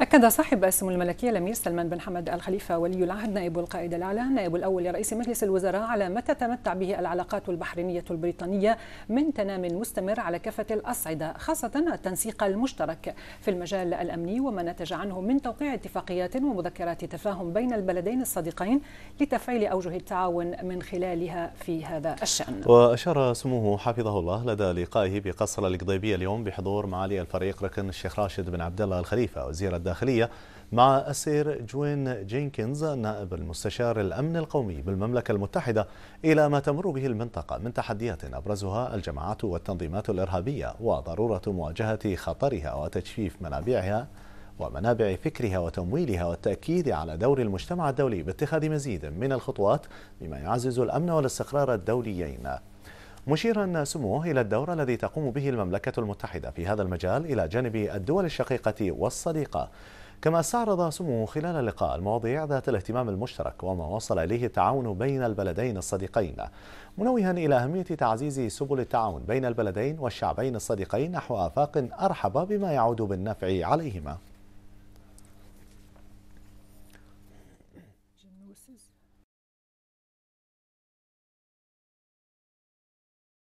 أكد صاحب السمو الملكية الأمير سلمان بن حمد الخليفة ولي العهد نائب القائد الأعلى نائب الأول لرئيس مجلس الوزراء على ما تتمتع به العلاقات البحرينية البريطانية من تنام مستمر على كافة الأصعدة خاصة التنسيق المشترك في المجال الأمني وما نتج عنه من توقيع اتفاقيات ومذكرات تفاهم بين البلدين الصديقين لتفعيل أوجه التعاون من خلالها في هذا الشأن وأشار سموه حفظه الله لدى لقائه بقصر القضيبية اليوم بحضور معالي الفريق ركن الشيخ راشد بن عبد الله الخليفة وزير الداخلية مع السير جوين جينكنز نائب المستشار الأمن القومي بالمملكة المتحدة إلى ما تمر به المنطقة من تحديات أبرزها الجماعات والتنظيمات الإرهابية وضرورة مواجهة خطرها وتجفيف منابعها ومنابع فكرها وتمويلها والتأكيد على دور المجتمع الدولي باتخاذ مزيد من الخطوات بما يعزز الأمن والاستقرار الدوليين مشيرا سموه إلى الدور الذي تقوم به المملكة المتحدة في هذا المجال إلى جانب الدول الشقيقة والصديقة كما استعرض سموه خلال اللقاء المواضيع ذات الاهتمام المشترك وما وصل إليه التعاون بين البلدين الصديقين منوها إلى أهمية تعزيز سبل التعاون بين البلدين والشعبين الصديقين نحو آفاق أرحب بما يعود بالنفع عليهما